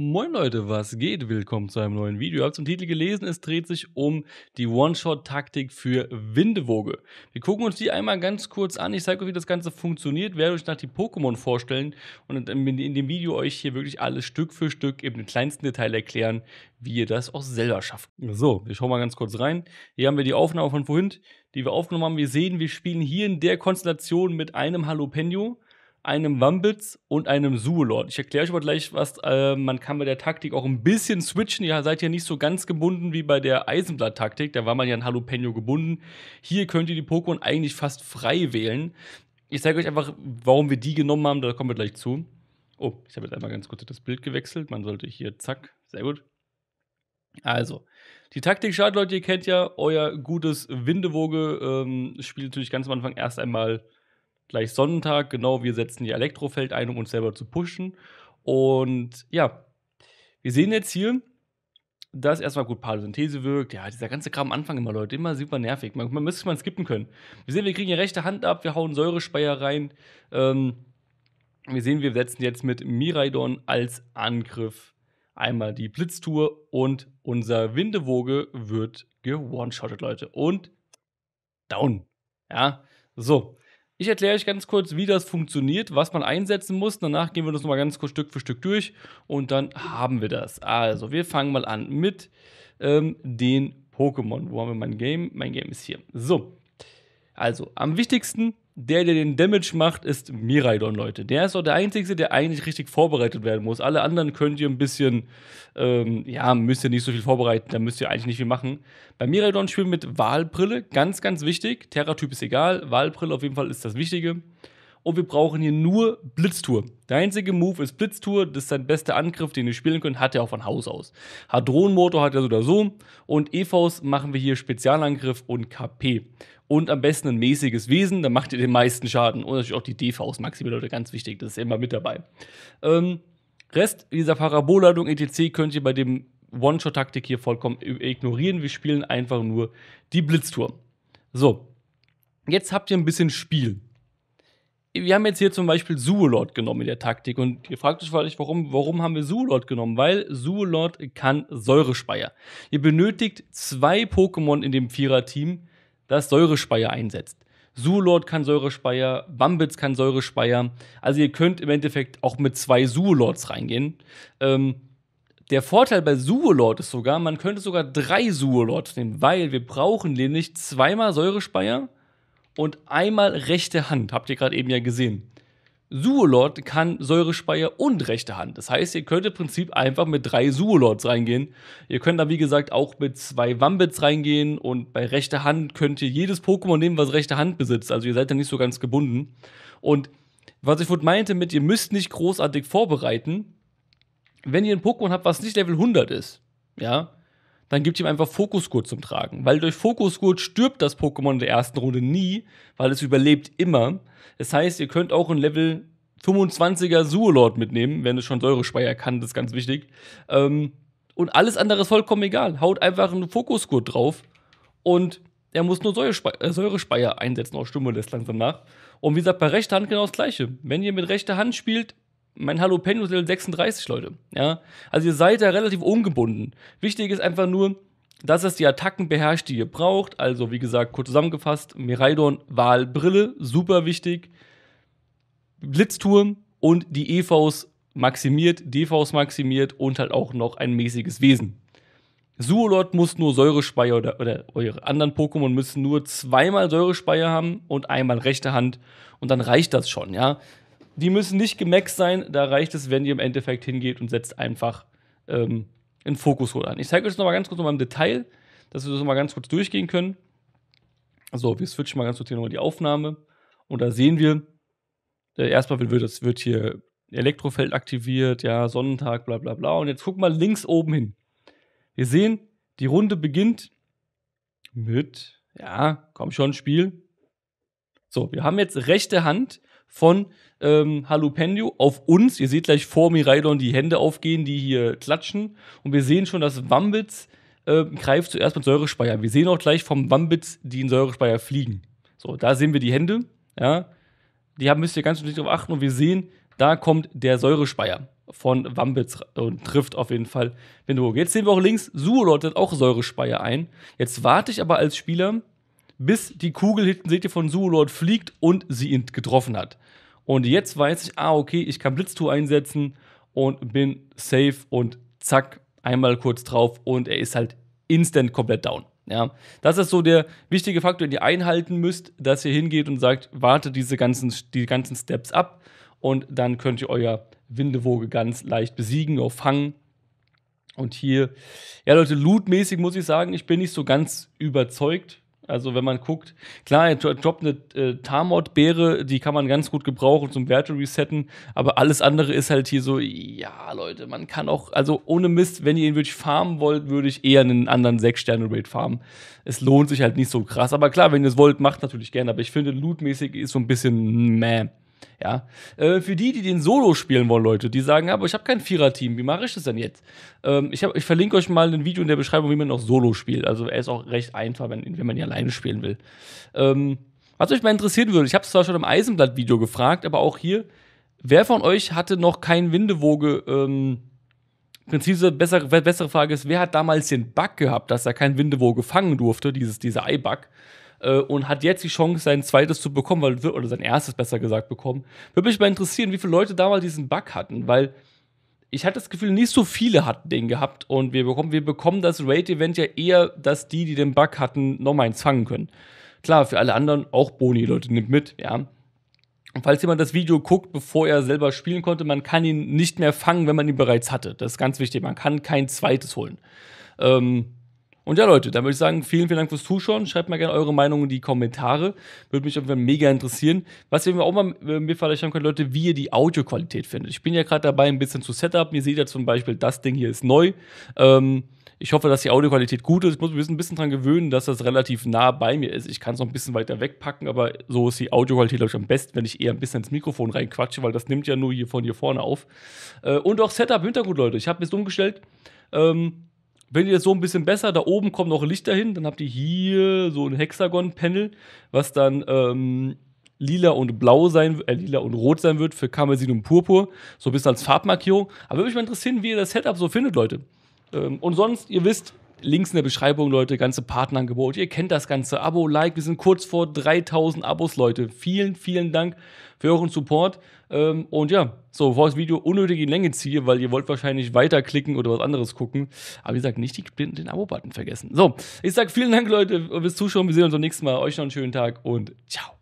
Moin Leute, was geht? Willkommen zu einem neuen Video. Ihr habt zum Titel gelesen, es dreht sich um die One-Shot-Taktik für Windewoge. Wir gucken uns die einmal ganz kurz an. Ich zeige euch, wie das Ganze funktioniert, werde euch nach die Pokémon vorstellen und in dem Video euch hier wirklich alles Stück für Stück, eben den kleinsten Detail erklären, wie ihr das auch selber schafft. So, wir schauen mal ganz kurz rein. Hier haben wir die Aufnahme von vorhin, die wir aufgenommen haben. Wir sehen, wir spielen hier in der Konstellation mit einem Jalapeno einem Wambitz und einem Zuolord. Ich erkläre euch aber gleich was. Äh, man kann bei der Taktik auch ein bisschen switchen. Ihr seid ja nicht so ganz gebunden wie bei der Eisenblatt-Taktik. Da war man ja an Jalapeno gebunden. Hier könnt ihr die Pokémon eigentlich fast frei wählen. Ich zeige euch einfach, warum wir die genommen haben. Da kommen wir gleich zu. Oh, ich habe jetzt einmal ganz kurz das Bild gewechselt. Man sollte hier, zack, sehr gut. Also, die Taktik schaut, Leute, ihr kennt ja euer gutes Windewoge. Ähm, spielt natürlich ganz am Anfang erst einmal gleich Sonntag, genau, wir setzen die Elektrofeld ein, um uns selber zu pushen. Und ja, wir sehen jetzt hier, dass erstmal gut Parasynthese wirkt. Ja, dieser ganze Kram am Anfang immer, Leute, immer super nervig. Man, man müsste mal skippen können. Wir sehen, wir kriegen hier rechte Hand ab, wir hauen Säurespeier rein. Ähm, wir sehen, wir setzen jetzt mit Miraidon als Angriff einmal die Blitztour und unser Windewoge wird gewoonshottet, Leute. Und down. Ja, so. Ich erkläre euch ganz kurz, wie das funktioniert, was man einsetzen muss. Danach gehen wir das nochmal ganz kurz Stück für Stück durch und dann haben wir das. Also, wir fangen mal an mit ähm, den Pokémon. Wo haben wir mein Game? Mein Game ist hier. So. Also, am wichtigsten der, der den Damage macht, ist Miraidon, Leute. Der ist auch der Einzige, der eigentlich richtig vorbereitet werden muss. Alle anderen könnt ihr ein bisschen, ähm, ja, müsst ihr nicht so viel vorbereiten, da müsst ihr eigentlich nicht viel machen. Bei Miraidon spielen wir mit Wahlbrille, ganz, ganz wichtig. Terra-Typ ist egal, Wahlbrille auf jeden Fall ist das Wichtige und wir brauchen hier nur Blitztour. Der einzige Move ist Blitztour, das ist sein bester Angriff, den ihr spielen könnt, hat er auch von Haus aus. Hadronmotor hat er so oder so und EVs machen wir hier Spezialangriff und KP. Und am besten ein mäßiges Wesen, dann macht ihr den meisten Schaden. Und natürlich auch die DVs, Maximil, Leute, ganz wichtig, das ist immer mit dabei. Ähm, Rest dieser Parabolladung etc. könnt ihr bei dem One-Shot-Taktik hier vollkommen ignorieren. Wir spielen einfach nur die Blitztour. So, jetzt habt ihr ein bisschen Spiel wir haben jetzt hier zum Beispiel Suolord genommen in der Taktik und ihr fragt euch vielleicht, warum, warum haben wir Suolord genommen? Weil Suolord kann Säurespeier. Ihr benötigt zwei Pokémon in dem Vierer-Team, das Säurespeier einsetzt. Suolord kann Säurespeier, Bambitz kann Säurespeier. Also ihr könnt im Endeffekt auch mit zwei Suolords reingehen. Ähm, der Vorteil bei Suolord ist sogar, man könnte sogar drei Suolords nehmen, weil wir brauchen nämlich zweimal Säurespeier und einmal rechte Hand. Habt ihr gerade eben ja gesehen. Suolord kann Säurespeier und rechte Hand. Das heißt, ihr könnt im Prinzip einfach mit drei Suolords reingehen. Ihr könnt da, wie gesagt, auch mit zwei Wambits reingehen und bei rechter Hand könnt ihr jedes Pokémon nehmen, was rechte Hand besitzt. Also ihr seid da nicht so ganz gebunden. Und was ich vorhin meinte mit, ihr müsst nicht großartig vorbereiten, wenn ihr ein Pokémon habt, was nicht Level 100 ist, ja, dann gibt ihm einfach Fokusgurt zum Tragen. Weil durch Fokusgurt stirbt das Pokémon in der ersten Runde nie, weil es überlebt immer. Das heißt, ihr könnt auch ein Level 25er Suolord mitnehmen, wenn es schon Säurespeier kann, das ist ganz wichtig. Ähm, und alles andere ist vollkommen egal. Haut einfach einen Fokusgurt drauf und er muss nur Säurespe äh, Säurespeier einsetzen. Auch Stimme lässt langsam nach. Und wie gesagt, bei rechter Hand genau das Gleiche. Wenn ihr mit rechter Hand spielt, mein Jalapeno ist Level 36, Leute. Ja? Also ihr seid da relativ ungebunden. Wichtig ist einfach nur, dass es die Attacken beherrscht, die ihr braucht. Also, wie gesagt, kurz zusammengefasst: Miraidon, Wahlbrille, super wichtig. Blitzturm und die EVs maximiert, DVs maximiert und halt auch noch ein mäßiges Wesen. Suolot muss nur Säurespeier oder, oder eure anderen Pokémon müssen nur zweimal Säurespeier haben und einmal rechte Hand und dann reicht das schon, ja die müssen nicht gemaxt sein. Da reicht es, wenn ihr im Endeffekt hingeht und setzt einfach ähm, einen holt an. Ich zeige euch das nochmal ganz kurz nochmal im Detail, dass wir das nochmal ganz kurz durchgehen können. So, wir switchen mal ganz kurz hier nochmal die Aufnahme. Und da sehen wir, äh, erstmal wird, das, wird hier Elektrofeld aktiviert, ja, Sonnentag, bla bla bla. Und jetzt guck mal links oben hin. Wir sehen, die Runde beginnt mit, ja, komm schon, Spiel. So, wir haben jetzt rechte Hand von ähm, Halupeno auf uns. Ihr seht gleich vor Miraidon die Hände aufgehen, die hier klatschen. Und wir sehen schon, dass Wambitz äh, greift zuerst mit Säurespeier. Wir sehen auch gleich vom Wambitz, die in Säurespeier fliegen. So, da sehen wir die Hände. Ja, die haben, müsst ihr ganz nicht darauf achten. Und wir sehen, da kommt der Säurespeier von Wambitz und trifft auf jeden Fall Benroge. Jetzt sehen wir auch links, Suo läutet auch Säurespeier ein. Jetzt warte ich aber als Spieler bis die Kugel hinten, seht ihr, von Suolord fliegt und sie ihn getroffen hat. Und jetzt weiß ich, ah, okay, ich kann Blitztour einsetzen und bin safe und zack, einmal kurz drauf und er ist halt instant komplett down. Ja, das ist so der wichtige Faktor, den ihr einhalten müsst, dass ihr hingeht und sagt, wartet diese ganzen, die ganzen Steps ab und dann könnt ihr euer Windewoge ganz leicht besiegen, auch fangen. Und hier, ja Leute, lootmäßig muss ich sagen, ich bin nicht so ganz überzeugt also wenn man guckt, klar, er droppt eine äh, Tamod-Beere, die kann man ganz gut gebrauchen zum Werte resetten, aber alles andere ist halt hier so, ja, Leute, man kann auch, also ohne Mist, wenn ihr ihn wirklich farmen wollt, würde ich eher einen anderen 6-Sterne-Rate farmen. Es lohnt sich halt nicht so krass, aber klar, wenn ihr es wollt, macht natürlich gerne, aber ich finde, lootmäßig ist so ein bisschen meh. Ja, äh, für die, die den Solo spielen wollen, Leute, die sagen, aber ich habe kein Vierer-Team, wie mache ich das denn jetzt? Ähm, ich, hab, ich verlinke euch mal ein Video in der Beschreibung, wie man noch Solo spielt. Also er ist auch recht einfach, wenn, wenn man ihn alleine spielen will. Ähm, was euch mal interessieren würde, ich habe es zwar schon im Eisenblatt-Video gefragt, aber auch hier, wer von euch hatte noch kein Windewoge? Ähm, präzise, bessere, bessere Frage ist, wer hat damals den Bug gehabt, dass er kein Windewoge fangen durfte, dieses, dieser Eibug? äh, und hat jetzt die Chance, sein zweites zu bekommen, weil, oder sein erstes besser gesagt bekommen. Würde mich mal interessieren, wie viele Leute damals diesen Bug hatten, weil ich hatte das Gefühl, nicht so viele hatten den gehabt und wir bekommen, wir bekommen das raid event ja eher, dass die, die den Bug hatten, nochmal eins fangen können. Klar, für alle anderen auch Boni, Leute, nimmt mit, ja. Und falls jemand das Video guckt, bevor er selber spielen konnte, man kann ihn nicht mehr fangen, wenn man ihn bereits hatte. Das ist ganz wichtig. Man kann kein zweites holen. Ähm, und ja, Leute, dann würde ich sagen, vielen, vielen Dank fürs Zuschauen. Schreibt mal gerne eure Meinung in die Kommentare. Würde mich auf jeden Fall mega interessieren. Was ihr mir auch mal äh, mir vielleicht haben könnt, Leute, wie ihr die Audioqualität findet. Ich bin ja gerade dabei, ein bisschen zu Setup. Ihr seht ja zum Beispiel, das Ding hier ist neu. Ähm, ich hoffe, dass die Audioqualität gut ist. Ich muss mich ein bisschen daran gewöhnen, dass das relativ nah bei mir ist. Ich kann es noch ein bisschen weiter wegpacken, aber so ist die Audioqualität, glaube ich, am besten, wenn ich eher ein bisschen ins Mikrofon reinquatsche, weil das nimmt ja nur hier von hier vorne auf. Äh, und auch Setup Hintergrund, Leute. Ich habe jetzt umgestellt. Ähm, wenn ihr das so ein bisschen besser, da oben kommen noch Lichter hin, dann habt ihr hier so ein Hexagon-Panel, was dann ähm, lila und blau sein, äh, lila und rot sein wird für Karmesin und Purpur, so ein bisschen als Farbmarkierung. Aber würde mich mal interessieren, wie ihr das Setup so findet, Leute. Ähm, und sonst, ihr wisst, Links in der Beschreibung, Leute, ganze Partnerangebot. Ihr kennt das ganze Abo, Like. Wir sind kurz vor 3000 Abos, Leute. Vielen, vielen Dank für euren Support. Ähm, und ja, so, bevor ich das Video unnötig in Länge ziehe, weil ihr wollt wahrscheinlich weiterklicken oder was anderes gucken. Aber wie gesagt, nicht den, den Abo-Button vergessen. So, ich sage vielen Dank, Leute, fürs Zuschauen. Wir sehen uns beim nächsten Mal. Euch noch einen schönen Tag und ciao.